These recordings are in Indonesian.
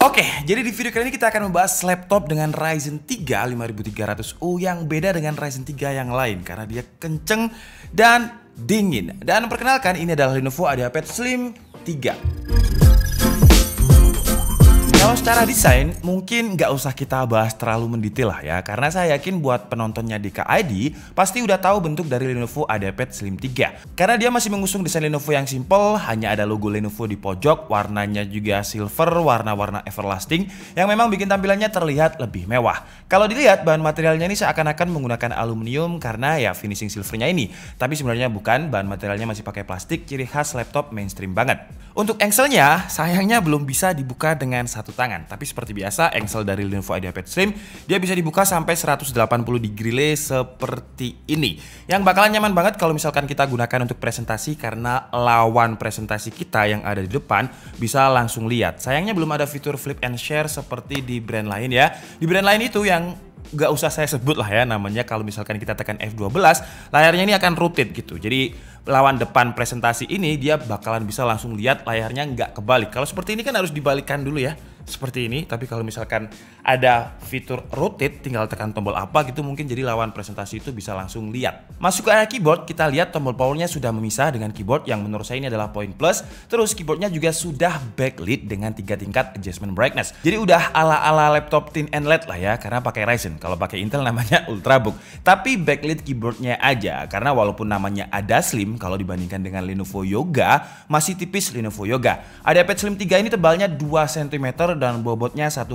Oke, okay, jadi di video kali ini kita akan membahas laptop dengan Ryzen 3 5300U yang beda dengan Ryzen 3 yang lain karena dia kenceng dan dingin. Dan perkenalkan ini adalah Lenovo IdeaPad Slim 3. Kalau secara desain, mungkin nggak usah kita bahas terlalu mendetail lah ya, karena saya yakin buat penontonnya di KID, pasti udah tahu bentuk dari Lenovo IdeaPad Slim 3. Karena dia masih mengusung desain Lenovo yang simple, hanya ada logo Lenovo di pojok, warnanya juga silver, warna-warna everlasting, yang memang bikin tampilannya terlihat lebih mewah. Kalau dilihat, bahan materialnya ini seakan-akan menggunakan aluminium karena ya finishing silvernya ini. Tapi sebenarnya bukan, bahan materialnya masih pakai plastik, ciri khas laptop mainstream banget. Untuk engselnya, sayangnya belum bisa dibuka dengan satu satu tangan. Tapi seperti biasa, engsel dari Lenovo IdeaPad Slim, dia bisa dibuka sampai 180 degree seperti ini. Yang bakalan nyaman banget kalau misalkan kita gunakan untuk presentasi karena lawan presentasi kita yang ada di depan bisa langsung lihat. Sayangnya belum ada fitur flip and share seperti di brand lain ya. Di brand lain itu yang nggak usah saya sebut lah ya namanya kalau misalkan kita tekan F12 layarnya ini akan rotate gitu jadi lawan depan presentasi ini dia bakalan bisa langsung lihat layarnya nggak kebalik kalau seperti ini kan harus dibalikkan dulu ya seperti ini tapi kalau misalkan ada fitur rotate tinggal tekan tombol apa gitu mungkin jadi lawan presentasi itu bisa langsung lihat masuk ke area keyboard kita lihat tombol powernya sudah memisah dengan keyboard yang menurut saya ini adalah point plus terus keyboardnya juga sudah backlit dengan tiga tingkat adjustment brightness jadi udah ala-ala laptop thin and led lah ya karena pakai Ryzen Ryzen. Kalau pakai Intel namanya Ultrabook. Tapi backlit keyboardnya aja, karena walaupun namanya ada slim, kalau dibandingkan dengan Lenovo Yoga, masih tipis Lenovo Yoga. Ada Pad Slim 3 ini tebalnya 2 cm dan bobotnya 1,6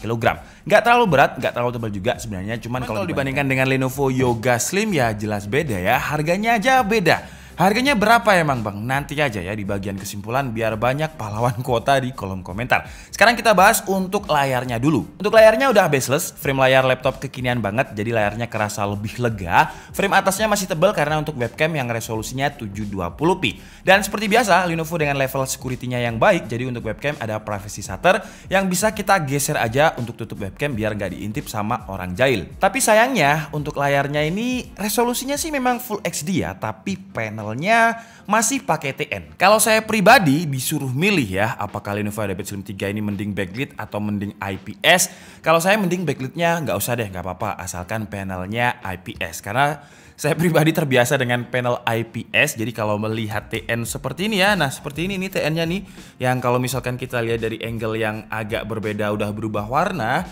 kg. Nggak terlalu berat, nggak terlalu tebal juga sebenarnya. Cuman kalau dibandingkan dengan Lenovo Yoga Slim ya jelas beda ya. Harganya aja beda. Harganya berapa emang bang? Nanti aja ya di bagian kesimpulan biar banyak pahlawan kuota di kolom komentar. Sekarang kita bahas untuk layarnya dulu. Untuk layarnya udah baseless, frame layar laptop kekinian banget jadi layarnya kerasa lebih lega. Frame atasnya masih tebal karena untuk webcam yang resolusinya 720p. Dan seperti biasa Lenovo dengan level security-nya yang baik jadi untuk webcam ada privacy shutter yang bisa kita geser aja untuk tutup webcam biar nggak diintip sama orang jahil. Tapi sayangnya untuk layarnya ini resolusinya sih memang full HD ya tapi panel misalnya masih pakai TN. Kalau saya pribadi disuruh milih ya, apakah Lenovo Rabbit Slim 3 ini mending backlit atau mending IPS? Kalau saya mending backlitnya nggak usah deh, nggak apa-apa, asalkan panelnya IPS. Karena saya pribadi terbiasa dengan panel IPS. Jadi kalau melihat TN seperti ini ya, nah seperti ini nih TN-nya nih yang kalau misalkan kita lihat dari angle yang agak berbeda udah berubah warna,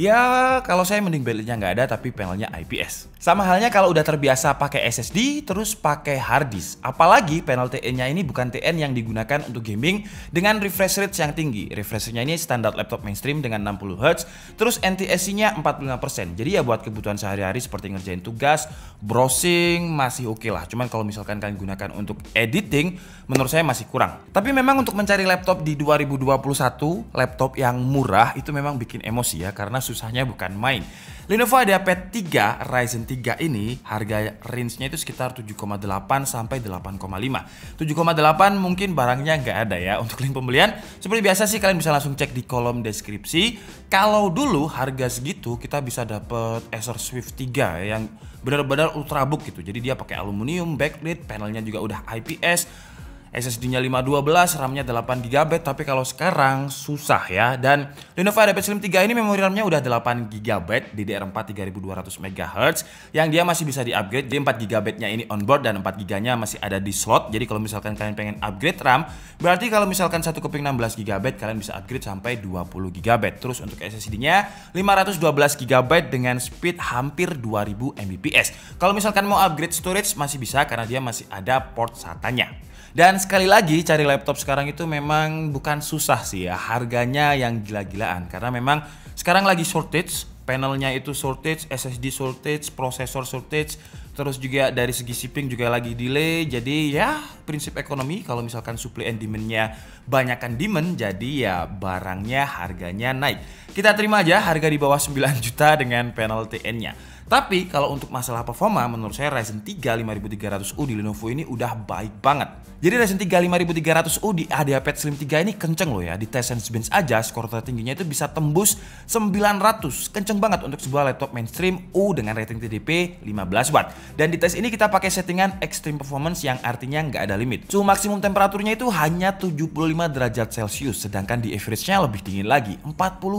Ya, kalau saya mending belinya nggak ada tapi panelnya IPS. Sama halnya kalau udah terbiasa pakai SSD terus pakai hard disk. Apalagi panel TN-nya ini bukan TN yang digunakan untuk gaming dengan refresh rate yang tinggi. Refresh rate-nya ini standar laptop mainstream dengan 60 Hz, terus NTSC-nya 45%. Jadi ya buat kebutuhan sehari-hari seperti ngerjain tugas, browsing masih oke okay lah. Cuman kalau misalkan kalian gunakan untuk editing, menurut saya masih kurang. Tapi memang untuk mencari laptop di 2021, laptop yang murah itu memang bikin emosi ya karena susahnya bukan main. Lenovo ada IdeaPad 3 Ryzen 3 ini harga range-nya itu sekitar 7,8 sampai 8,5. 7,8 mungkin barangnya nggak ada ya untuk link pembelian. Seperti biasa sih kalian bisa langsung cek di kolom deskripsi. Kalau dulu harga segitu kita bisa dapet Acer Swift 3 yang benar-benar ultrabook gitu. Jadi dia pakai aluminium, backlit, panelnya juga udah IPS, SSD-nya 512, RAM-nya 8 GB, tapi kalau sekarang susah ya. Dan Lenovo IdeaPad Slim 3 ini memori RAM-nya udah 8 GB DDR4 3200 MHz yang dia masih bisa di-upgrade. Jadi 4 GB-nya ini onboard dan 4 GB-nya masih ada di slot. Jadi kalau misalkan kalian pengen upgrade RAM, berarti kalau misalkan satu keping 16 GB kalian bisa upgrade sampai 20 GB. Terus untuk SSD-nya 512 GB dengan speed hampir 2000 Mbps. Kalau misalkan mau upgrade storage masih bisa karena dia masih ada port SATA-nya. Dan sekali lagi cari laptop sekarang itu memang bukan susah sih ya, harganya yang gila-gilaan karena memang sekarang lagi shortage, panelnya itu shortage, SSD shortage, prosesor shortage, terus juga dari segi shipping juga lagi delay. Jadi ya prinsip ekonomi kalau misalkan supply and demandnya Banyakan banyakkan demand jadi ya barangnya harganya naik. Kita terima aja harga di bawah 9 juta dengan panel tn nya tapi kalau untuk masalah performa menurut saya Ryzen 3 5300U di Lenovo ini udah baik banget. Jadi Ryzen 3 5300U di ADAPad Slim 3 ini kenceng loh ya. Di tes Bench aja skor tertingginya itu bisa tembus 900. Kenceng banget untuk sebuah laptop mainstream U dengan rating TDP 15 watt. Dan di tes ini kita pakai settingan extreme performance yang artinya nggak ada limit. Suhu maksimum temperaturnya itu hanya 75 derajat Celcius sedangkan di average-nya lebih dingin lagi 40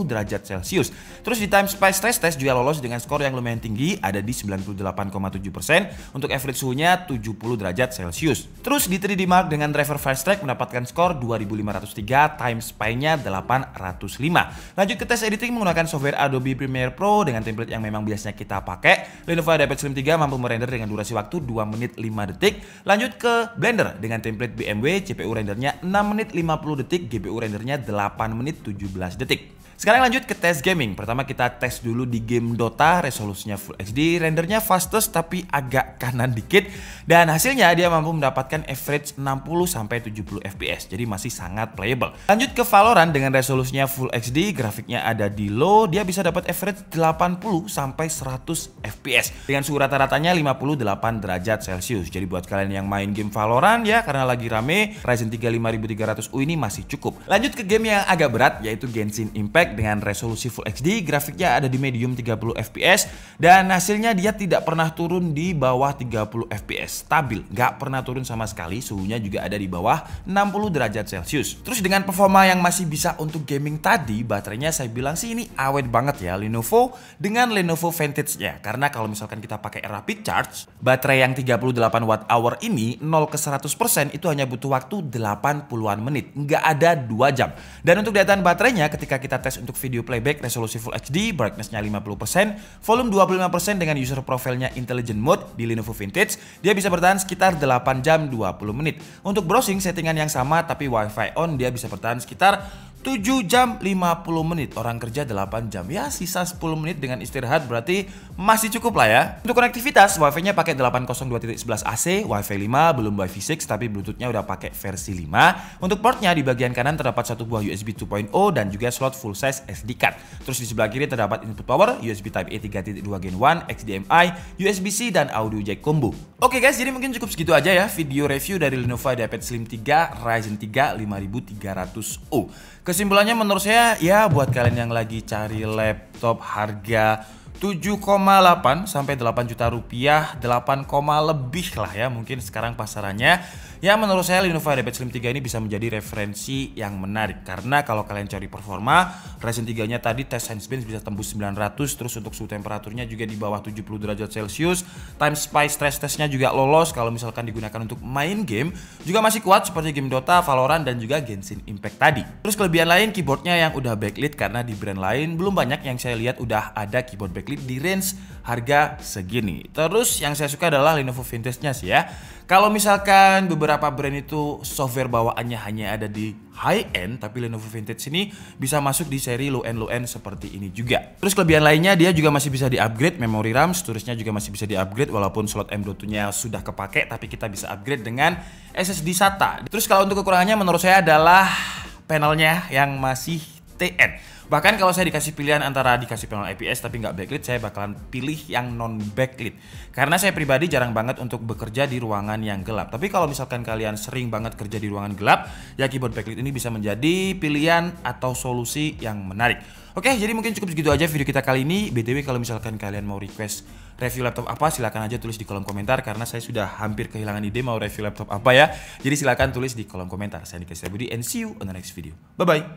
derajat Celcius. Terus di time spice stress test juga lolos dengan skor yang lumayan tinggi tertinggi ada di 98,7%. Untuk average suhunya 70 derajat Celcius. Terus di 3D Mark dengan driver fast track mendapatkan skor 2503 times pi-nya 805. Lanjut ke tes editing menggunakan software Adobe Premiere Pro dengan template yang memang biasanya kita pakai. Lenovo Adapt Slim 3 mampu merender dengan durasi waktu 2 menit 5 detik. Lanjut ke Blender dengan template BMW, CPU rendernya 6 menit 50 detik, GPU rendernya 8 menit 17 detik. Sekarang lanjut ke tes gaming. Pertama kita tes dulu di game Dota, resolusinya Full HD, rendernya fastest tapi agak kanan dikit dan hasilnya dia mampu mendapatkan average 60 sampai 70 FPS. Jadi masih sangat playable. Lanjut ke Valorant dengan resolusinya Full HD, grafiknya ada di low, dia bisa dapat average 80 sampai 100 FPS dengan suhu rata-ratanya 58 derajat Celcius. Jadi buat kalian yang main game Valorant ya karena lagi rame, Ryzen 3 5300U ini masih cukup. Lanjut ke game yang agak berat yaitu Genshin Impact dengan resolusi Full HD, grafiknya ada di medium 30 fps, dan hasilnya dia tidak pernah turun di bawah 30 fps, stabil, nggak pernah turun sama sekali, suhunya juga ada di bawah 60 derajat Celcius. Terus dengan performa yang masih bisa untuk gaming tadi, baterainya saya bilang sih ini awet banget ya Lenovo dengan Lenovo Vantage ya, karena kalau misalkan kita pakai rapid charge, baterai yang 38 watt hour ini 0 ke 100% itu hanya butuh waktu 80-an menit, nggak ada 2 jam. Dan untuk daya tahan baterainya ketika kita tes untuk video playback resolusi Full HD, brightnessnya 50%, volume 25% dengan user profilnya Intelligent Mode di Lenovo Vintage, dia bisa bertahan sekitar 8 jam 20 menit. Untuk browsing settingan yang sama tapi WiFi on dia bisa bertahan sekitar 7 jam 50 menit Orang kerja 8 jam Ya sisa 10 menit dengan istirahat berarti masih cukup lah ya Untuk konektivitas wifi nya pakai 802.11 AC Wifi 5 belum wifi 6 tapi bluetooth nya udah pakai versi 5 Untuk portnya di bagian kanan terdapat satu buah USB 2.0 dan juga slot full size SD card Terus di sebelah kiri terdapat input power, USB Type e A 3.2 Gen 1, XDMI, USB-C dan audio jack combo Oke okay guys, jadi mungkin cukup segitu aja ya video review dari Lenovo IdeaPad Slim 3 Ryzen 3 5300U. Kesimpulannya menurut saya ya buat kalian yang lagi cari laptop harga 7,8 sampai 8 juta rupiah, 8, lebih lah ya mungkin sekarang pasarannya Ya menurut saya Lenovo Firebat Slim 3 ini bisa menjadi referensi yang menarik karena kalau kalian cari performa Ryzen 3 nya tadi test tes bench bisa tembus 900 terus untuk suhu temperaturnya juga di bawah 70 derajat Celcius time spy stress testnya juga lolos kalau misalkan digunakan untuk main game juga masih kuat seperti game Dota, Valorant dan juga Genshin Impact tadi terus kelebihan lain keyboardnya yang udah backlit karena di brand lain belum banyak yang saya lihat udah ada keyboard backlit di range harga segini. Terus yang saya suka adalah Lenovo Vintage-nya sih ya. Kalau misalkan beberapa brand itu software bawaannya hanya ada di high end, tapi Lenovo Vintage ini bisa masuk di seri low end low end seperti ini juga. Terus kelebihan lainnya dia juga masih bisa di-upgrade memori RAM, storage juga masih bisa di-upgrade walaupun slot M.2-nya sudah kepake tapi kita bisa upgrade dengan SSD SATA. Terus kalau untuk kekurangannya menurut saya adalah panelnya yang masih Bahkan kalau saya dikasih pilihan antara dikasih panel IPS tapi nggak backlit, saya bakalan pilih yang non backlit. Karena saya pribadi jarang banget untuk bekerja di ruangan yang gelap. Tapi kalau misalkan kalian sering banget kerja di ruangan gelap, ya keyboard backlit ini bisa menjadi pilihan atau solusi yang menarik. Oke, jadi mungkin cukup segitu aja video kita kali ini. BTW kalau misalkan kalian mau request review laptop apa, silahkan aja tulis di kolom komentar karena saya sudah hampir kehilangan ide mau review laptop apa ya. Jadi silahkan tulis di kolom komentar. Saya Nika Budi and see you on the next video. Bye-bye.